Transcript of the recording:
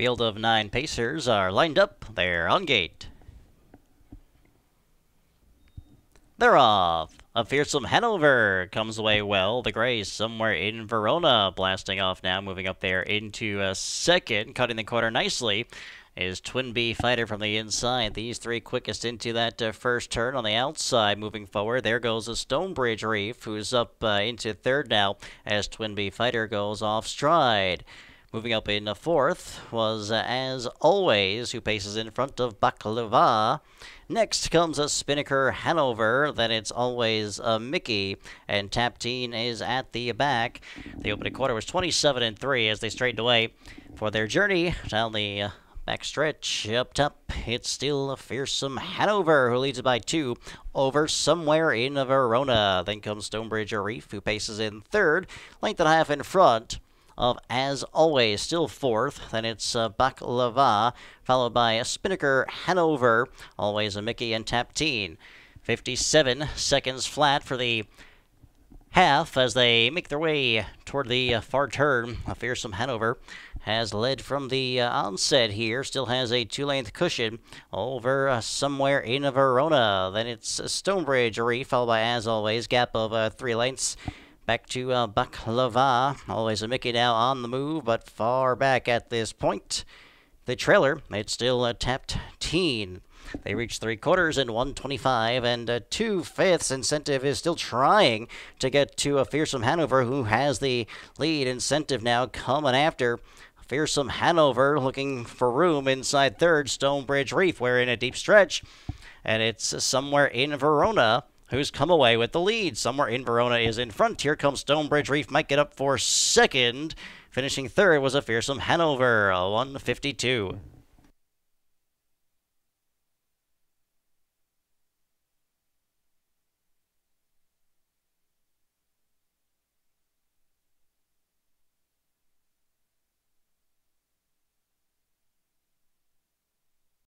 Field of nine Pacers are lined up. They're on gate. They're off. A fearsome Hanover comes away well. The Grays somewhere in Verona blasting off now, moving up there into a second, cutting the corner nicely is Twin B Fighter from the inside. These three quickest into that uh, first turn on the outside moving forward. There goes a Stonebridge Reef who's up uh, into third now as Twin B Fighter goes off stride. Moving up in fourth was, uh, as always, who paces in front of Baklava. Next comes a Spinnaker Hanover, then it's always a uh, Mickey, and Tapteen is at the back. The opening quarter was 27 and 3 as they straightened away for their journey down the uh, back stretch. Up top, it's still a fearsome Hanover who leads it by two over somewhere in Verona. Then comes Stonebridge Reef, who paces in third, length and a half in front of As Always, still fourth. Then it's uh, Baklava, followed by Spinnaker Hanover, always a Mickey and Tapteen. 57 seconds flat for the half as they make their way toward the uh, far turn. A fearsome Hanover has led from the uh, onset here. Still has a two-length cushion over uh, somewhere in Verona. Then it's uh, Stonebridge Reef, followed by, as always, gap of uh, three lengths. Back to uh, Baklava. Always a Mickey now on the move, but far back at this point. The trailer, it's still a tapped teen. They reach three quarters in 125, and uh, two fifths. Incentive is still trying to get to a fearsome Hanover, who has the lead. Incentive now coming after. Fearsome Hanover looking for room inside third. Stonebridge Reef, we're in a deep stretch, and it's somewhere in Verona who's come away with the lead. Somewhere in Verona is in front. Here comes Stonebridge. Reef might get up for second. Finishing third was a fearsome Hanover, 152.